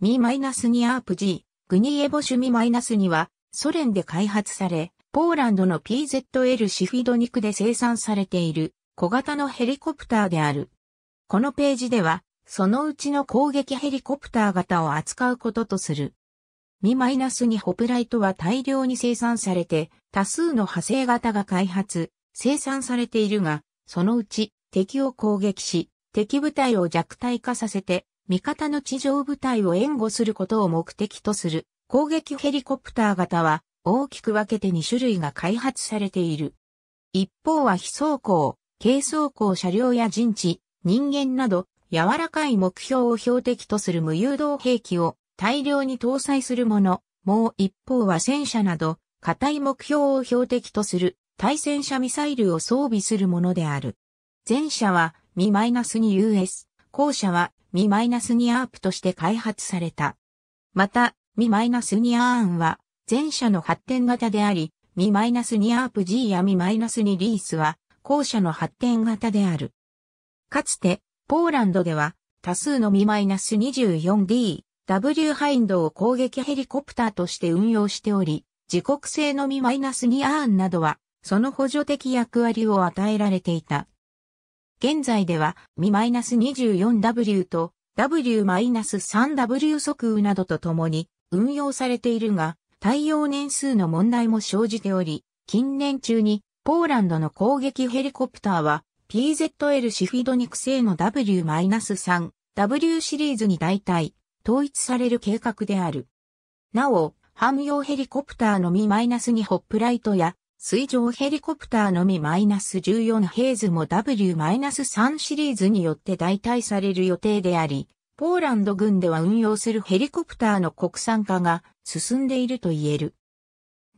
ミマイナス2アープ G、グニエボシュミマイナス2は、ソ連で開発され、ポーランドの PZL シフィドニクで生産されている小型のヘリコプターである。このページでは、そのうちの攻撃ヘリコプター型を扱うこととする。ミマイナス2ホプライトは大量に生産されて、多数の派生型が開発、生産されているが、そのうち敵を攻撃し、敵部隊を弱体化させて味方の地上部隊を援護することを目的とする攻撃ヘリコプター型は大きく分けて2種類が開発されている。一方は非装甲、軽装甲車両や陣地、人間など柔らかい目標を標的とする無誘導兵器を大量に搭載するもの、もう一方は戦車など硬い目標を標的とする対戦車ミサイルを装備するものである。前者はナス2 u s 後者は Mi-2 アープとして開発された。また、Mi-2 アーンは、前者の発展型であり、Mi-2 アープ G や Mi-2 リースは、後者の発展型である。かつて、ポーランドでは、多数の Mi-24D、W ハインドを攻撃ヘリコプターとして運用しており、自国製の Mi-2 アーンなどは、その補助的役割を与えられていた。現在では、Mi-24W と W-3W 速雨などとともに運用されているが、対応年数の問題も生じており、近年中にポーランドの攻撃ヘリコプターは PZL シフィドニク製の W-3、W シリーズに代替、統一される計画である。なお、汎用ヘリコプターのみ -2 ホップライトや水上ヘリコプターのみ -14 ヘイズも W-3 シリーズによって代替される予定であり、ポーランド軍では運用するヘリコプターの国産化が進んでいると言える。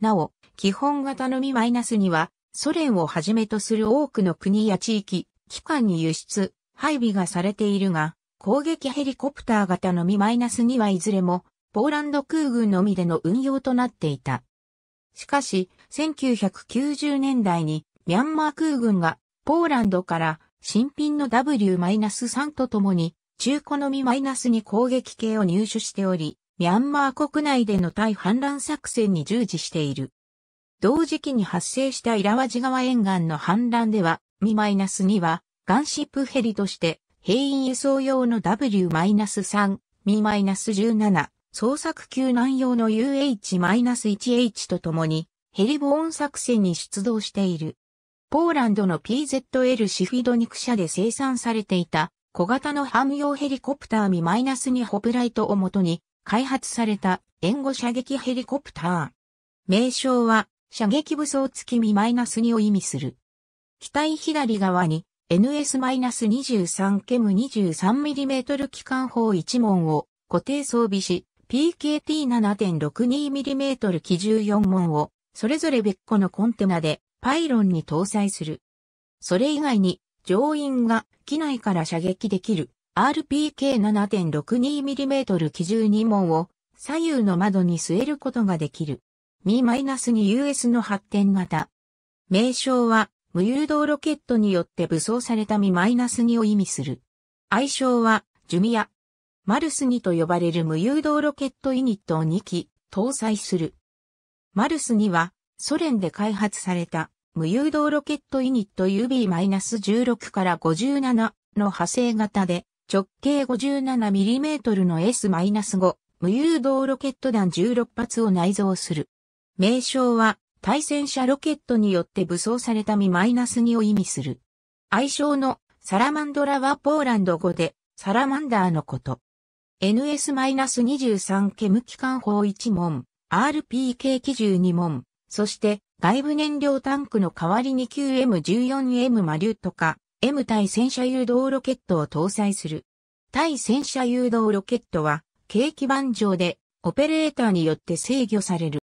なお、基本型のみ -2 は、ソ連をはじめとする多くの国や地域、機関に輸出、配備がされているが、攻撃ヘリコプター型のみ -2 はいずれも、ポーランド空軍のみでの運用となっていた。しかし、1990年代にミャンマー空軍がポーランドから新品の W-3 とともに中古のみ -2 攻撃系を入手しており、ミャンマー国内での対反乱作戦に従事している。同時期に発生したイラワジ川沿岸の反乱では、ミ -2 はガンシップヘリとして兵員輸送用の W-3、ミ -17、捜索救難用の UH-1H とともにヘリボーン作戦に出動している。ポーランドの PZL シフィド肉社で生産されていた小型のハム用ヘリコプターミ -2 ホプライトをもとに開発された援護射撃ヘリコプター。名称は射撃武装付きミ -2 を意味する。機体左側に NS-23 ケム 23mm 機関砲1門を固定装備し、PKT7.62mm 機銃4門をそれぞれ別個のコンテナでパイロンに搭載する。それ以外に乗員が機内から射撃できる RPK7.62mm 機銃2門を左右の窓に据えることができる。Mi-2US の発展型。名称は無誘導ロケットによって武装されたミ -2 を意味する。愛称はジュミア。マルス2と呼ばれる無誘導ロケットユニットを2機搭載する。マルスには、ソ連で開発された無誘導ロケットユニット UB-16 から57の派生型で直径 57mm の S-5 無誘導ロケット弾16発を内蔵する。名称は対戦車ロケットによって武装されたミ -2 を意味する。愛称のサラマンドラはポーランド語でサラマンダーのこと。NS-23 ケム機関砲1門。RPK 基準2門、そして外部燃料タンクの代わりに QM14M マリュットか M 対戦車誘導ロケットを搭載する。対戦車誘導ロケットは、軽基盤上でオペレーターによって制御される。